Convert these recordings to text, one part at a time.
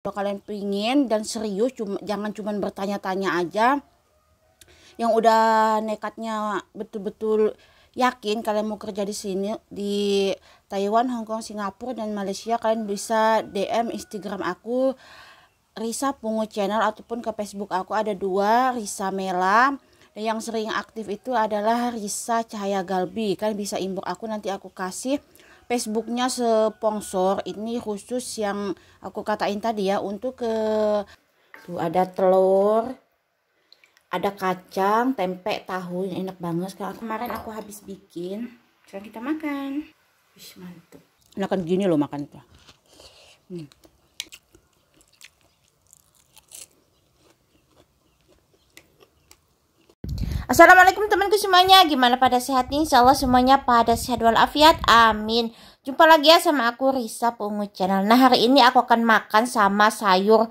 kalau kalian pingin dan serius cuma, jangan cuma bertanya-tanya aja yang udah nekatnya betul-betul yakin kalian mau kerja di sini di Taiwan, Hong Kong, Singapura dan Malaysia kalian bisa DM Instagram aku Risa Pungu Channel ataupun ke Facebook aku ada dua Risa Mela dan yang sering aktif itu adalah Risa Cahaya Galbi kalian bisa inbox aku nanti aku kasih Facebooknya sponsor ini khusus yang aku katain tadi ya untuk ke tuh ada telur ada kacang tempe tahu yang enak banget sekarang kemarin aku habis bikin sekarang kita makan Wih, mantep enakan gini loh makan tuh hmm. Assalamualaikum teman-teman semuanya Gimana pada sehat nih? Insya Allah semuanya pada sehat walafiat Amin Jumpa lagi ya sama aku Risa Pungu Channel Nah hari ini aku akan makan sama sayur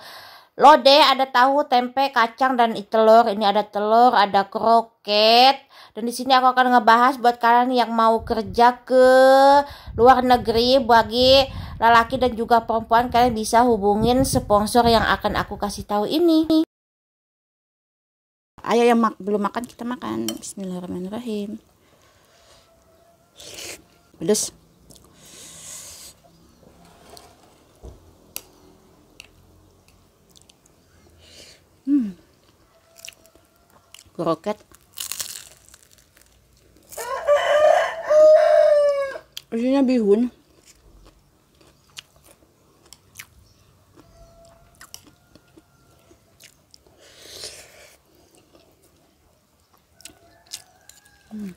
Lode ada tahu, tempe, kacang, dan telur Ini ada telur, ada kroket Dan di sini aku akan ngebahas buat kalian yang mau kerja ke luar negeri Bagi lelaki dan juga perempuan kalian bisa hubungin sponsor yang akan aku kasih tahu ini ayah yang mak belum makan kita makan Bismillahirrahmanirrahim pedes hmm kroket isinya bihun Mm.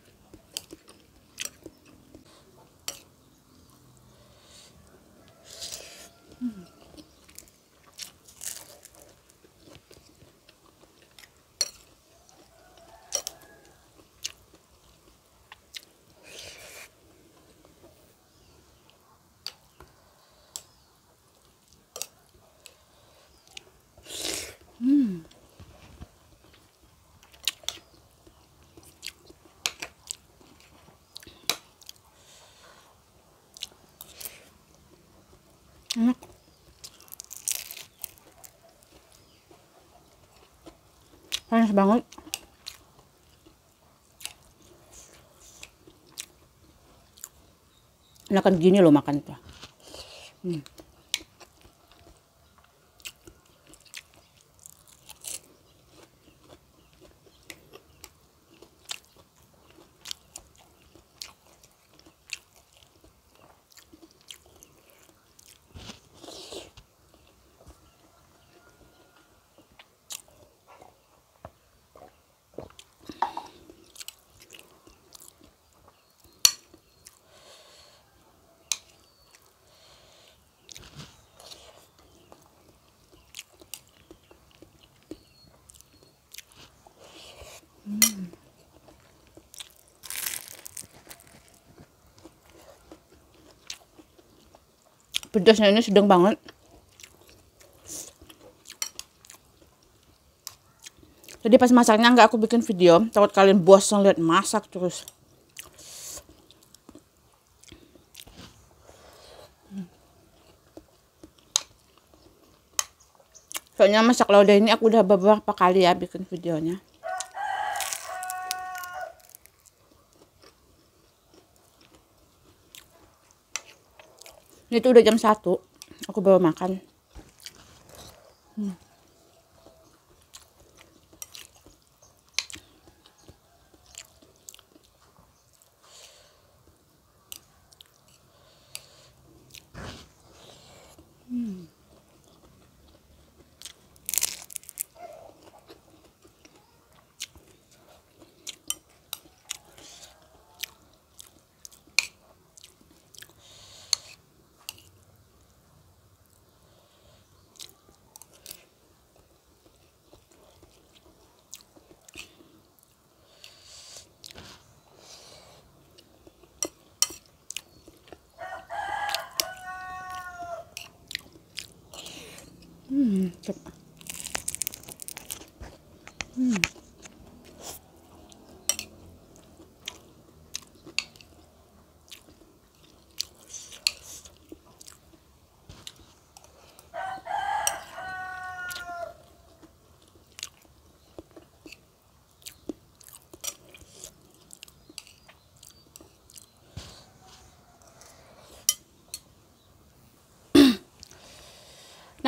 manis banget enakan gini loh makan tuh hmm. pedasnya ini sedang banget jadi pas masaknya nggak aku bikin video takut kalian bosan lihat masak terus soalnya masak lodeh ini aku udah beberapa kali ya bikin videonya Ini tuh udah jam 1 aku bawa makan hmm.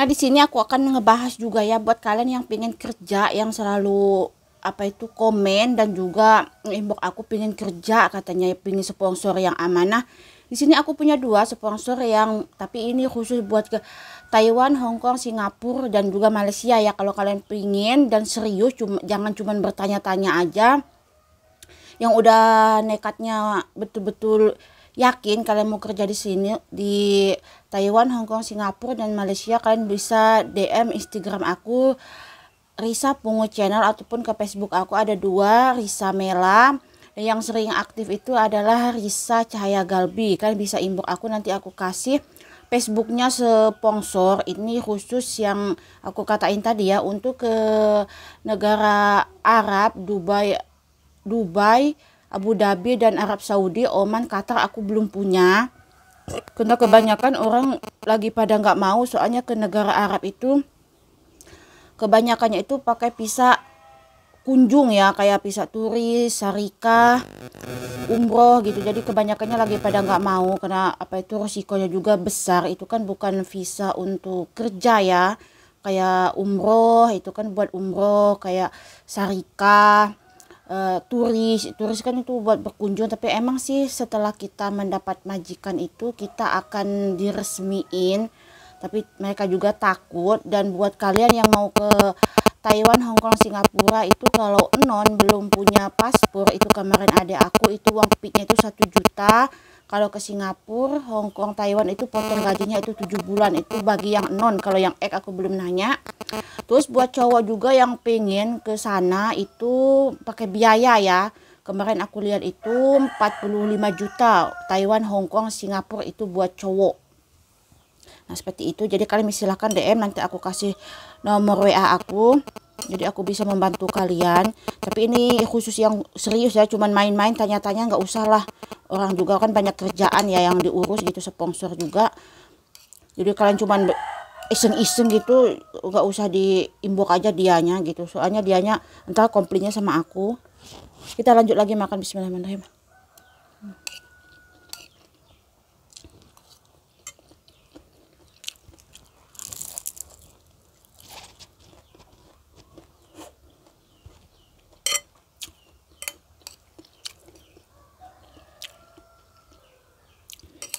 di sini aku akan ngebahas juga ya buat kalian yang pengen kerja yang selalu apa itu komen dan juga inbox aku pengen kerja katanya pengen sponsor yang amanah di sini aku punya dua sponsor yang tapi ini khusus buat ke Taiwan Hong Kong Singapura dan juga Malaysia ya kalau kalian pengen dan serius cuma, jangan cuma bertanya-tanya aja yang udah nekatnya betul-betul yakin kalian mau kerja di sini di Taiwan, Hong Kong, Singapura dan Malaysia kalian bisa DM Instagram aku Risa Pungu Channel ataupun ke Facebook aku ada dua Risa Mela yang sering aktif itu adalah Risa Cahaya Galbi kalian bisa inbox aku nanti aku kasih Facebooknya sponsor ini khusus yang aku katain tadi ya untuk ke negara Arab Dubai Dubai Abu Dhabi dan Arab Saudi, Oman, Qatar aku belum punya. Karena kebanyakan orang lagi pada nggak mau soalnya ke negara Arab itu kebanyakannya itu pakai visa kunjung ya kayak visa turis, syarikah, umroh gitu. Jadi kebanyakannya lagi pada nggak mau karena apa itu risikonya juga besar. Itu kan bukan visa untuk kerja ya. Kayak umroh itu kan buat umroh, kayak syarikah uh, turis turis kan itu buat berkunjung tapi emang sih setelah kita mendapat majikan itu kita akan diresmiin tapi mereka juga takut dan buat kalian yang mau ke Taiwan, Hong Kong, Singapura itu kalau non belum punya paspor itu kemarin ada aku itu uang pitnya itu satu juta kalau ke Singapura, Hong Kong, Taiwan itu potong gajinya itu tujuh bulan. Itu bagi yang non. Kalau yang ek aku belum nanya. Terus buat cowok juga yang pengen ke sana itu pakai biaya ya. Kemarin aku lihat itu 45 juta Taiwan, Hong Kong, Singapura itu buat cowok. Nah seperti itu. Jadi kalian silahkan DM nanti aku kasih nomor WA aku jadi aku bisa membantu kalian tapi ini khusus yang serius ya cuman main-main tanya-tanya nggak usah lah orang juga kan banyak kerjaan ya yang diurus gitu sponsor juga jadi kalian cuman iseng-iseng gitu nggak usah diimbok aja dianya gitu soalnya dianya entah komplainnya sama aku kita lanjut lagi makan bismillahirrahmanirrahim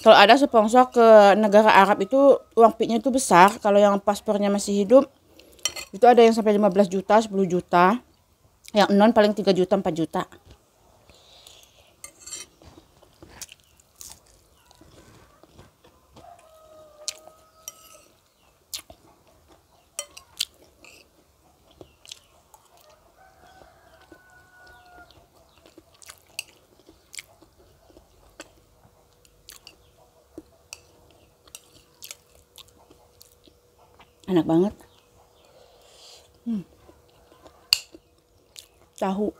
kalau ada sponsor ke negara Arab itu uang pitnya itu besar kalau yang paspornya masih hidup itu ada yang sampai 15 juta 10 juta yang non paling 3 juta 4 juta enak banget hmm. tahu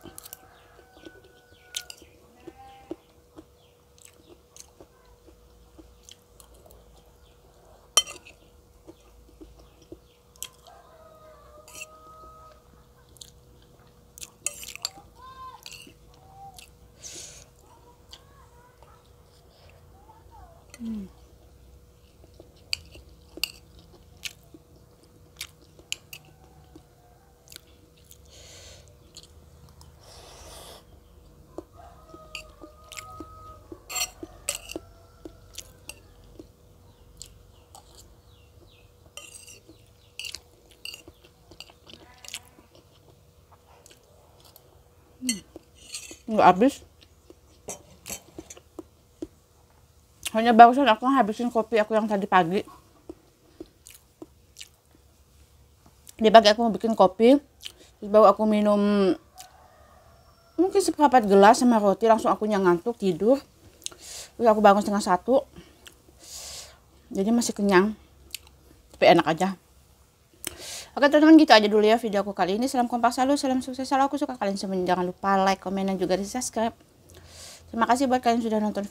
nggak habis hanya barusan aku habisin kopi aku yang tadi pagi di pagi aku mau bikin kopi terus baru aku minum mungkin seperempat gelas sama roti langsung aku ngantuk tidur terus aku bangun setengah satu jadi masih kenyang tapi enak aja Oke teman-teman gitu aja dulu ya video aku kali ini. Salam kompak selalu, salam sukses selalu. Aku suka kalian semuanya Jangan lupa like, komen, dan juga di subscribe. Terima kasih buat kalian sudah nonton